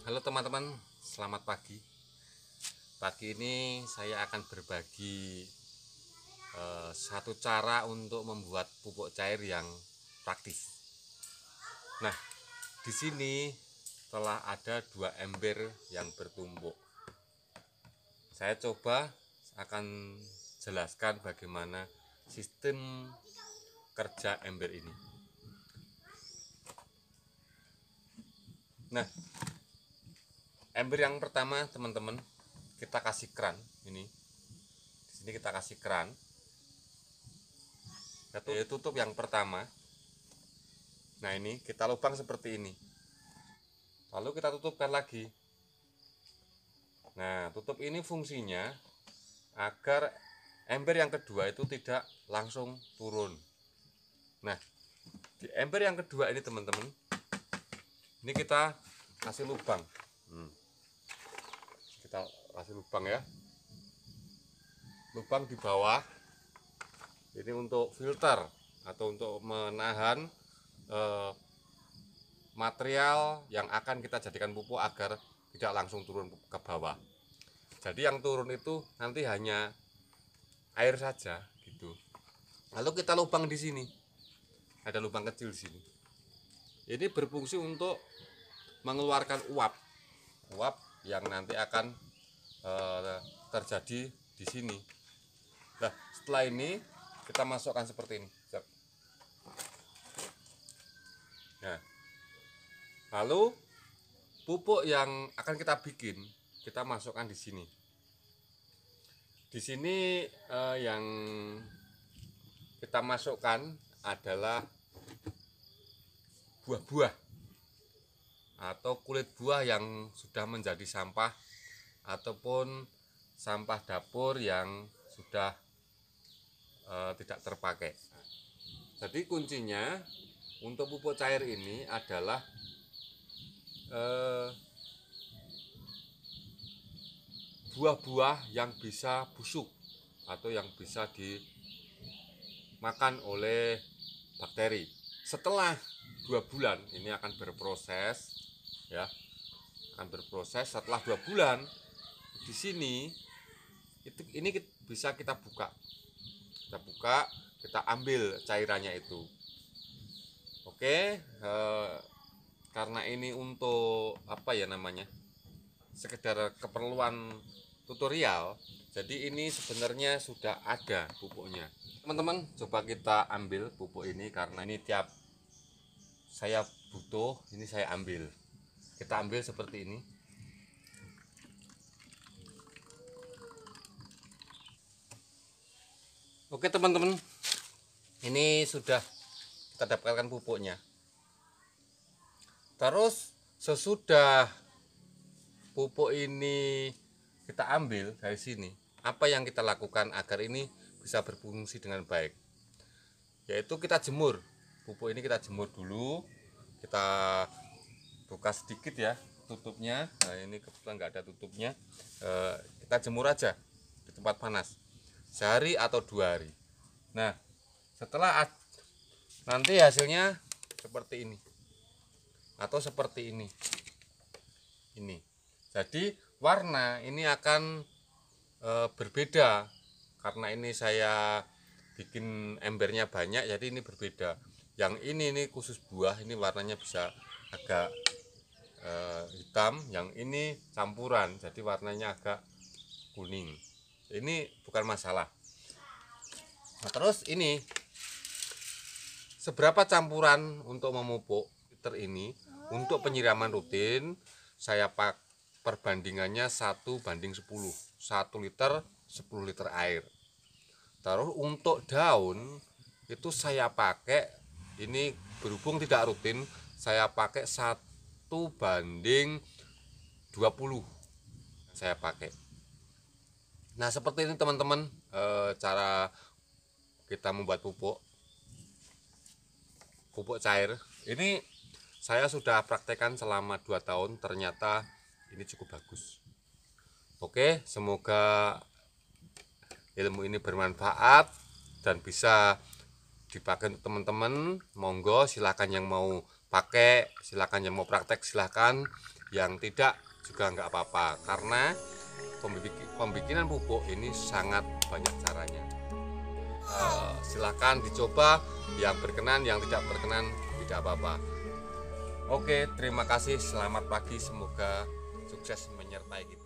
Halo teman-teman, selamat pagi. Pagi ini saya akan berbagi eh, satu cara untuk membuat pupuk cair yang praktis. Nah, di sini telah ada dua ember yang bertumpuk. Saya coba akan jelaskan bagaimana sistem kerja ember ini. Nah, ember yang pertama teman-teman kita kasih keran ini di sini kita kasih keran kita tutup, tutup yang pertama nah ini kita lubang seperti ini lalu kita tutupkan lagi nah tutup ini fungsinya agar ember yang kedua itu tidak langsung turun nah di ember yang kedua ini teman-teman ini kita kasih lubang hmm kita kasih lubang ya lubang di bawah ini untuk filter atau untuk menahan eh, material yang akan kita jadikan pupuk agar tidak langsung turun ke bawah jadi yang turun itu nanti hanya air saja gitu lalu kita lubang di sini ada lubang kecil di sini ini berfungsi untuk mengeluarkan uap uap yang nanti akan uh, terjadi di sini. Nah, setelah ini kita masukkan seperti ini. Nah, lalu pupuk yang akan kita bikin kita masukkan di sini. Di sini eh, yang kita masukkan adalah buah-buah atau kulit buah yang sudah menjadi sampah ataupun sampah dapur yang sudah e, tidak terpakai. Jadi kuncinya untuk pupuk cair ini adalah e, buah-buah yang bisa busuk atau yang bisa dimakan oleh bakteri. Setelah dua bulan ini akan berproses ya akan berproses setelah dua bulan di sini itu ini bisa kita buka kita buka kita ambil cairannya itu oke eh, karena ini untuk apa ya namanya sekedar keperluan tutorial jadi ini sebenarnya sudah ada pupuknya teman-teman coba kita ambil pupuk ini karena ini tiap saya butuh ini saya ambil kita ambil seperti ini oke teman-teman ini sudah kita dapatkan pupuknya terus sesudah pupuk ini kita ambil dari sini apa yang kita lakukan agar ini bisa berfungsi dengan baik yaitu kita jemur pupuk ini kita jemur dulu kita buka sedikit ya tutupnya nah ini kebetulan nggak ada tutupnya e, kita jemur aja di tempat panas sehari atau dua hari nah setelah nanti hasilnya seperti ini atau seperti ini ini jadi warna ini akan e, berbeda karena ini saya bikin embernya banyak jadi ini berbeda yang ini ini khusus buah ini warnanya bisa agak uh, hitam yang ini campuran jadi warnanya agak kuning ini bukan masalah nah, terus ini seberapa campuran untuk memupuk liter ini untuk penyiraman rutin saya pak perbandingannya 1 banding 10 1 liter 10 liter air terus untuk daun itu saya pakai ini berhubung tidak rutin saya pakai satu banding 20 saya pakai nah seperti ini teman-teman e, cara kita membuat pupuk pupuk cair ini saya sudah praktekkan selama 2 tahun ternyata ini cukup bagus oke semoga ilmu ini bermanfaat dan bisa dipakai untuk teman-teman monggo silahkan yang mau pakai silahkan yang mau praktek silahkan yang tidak juga nggak apa-apa karena pembikinan pupuk ini sangat banyak caranya uh, silahkan dicoba yang berkenan yang tidak berkenan tidak apa-apa oke terima kasih selamat pagi semoga sukses menyertai kita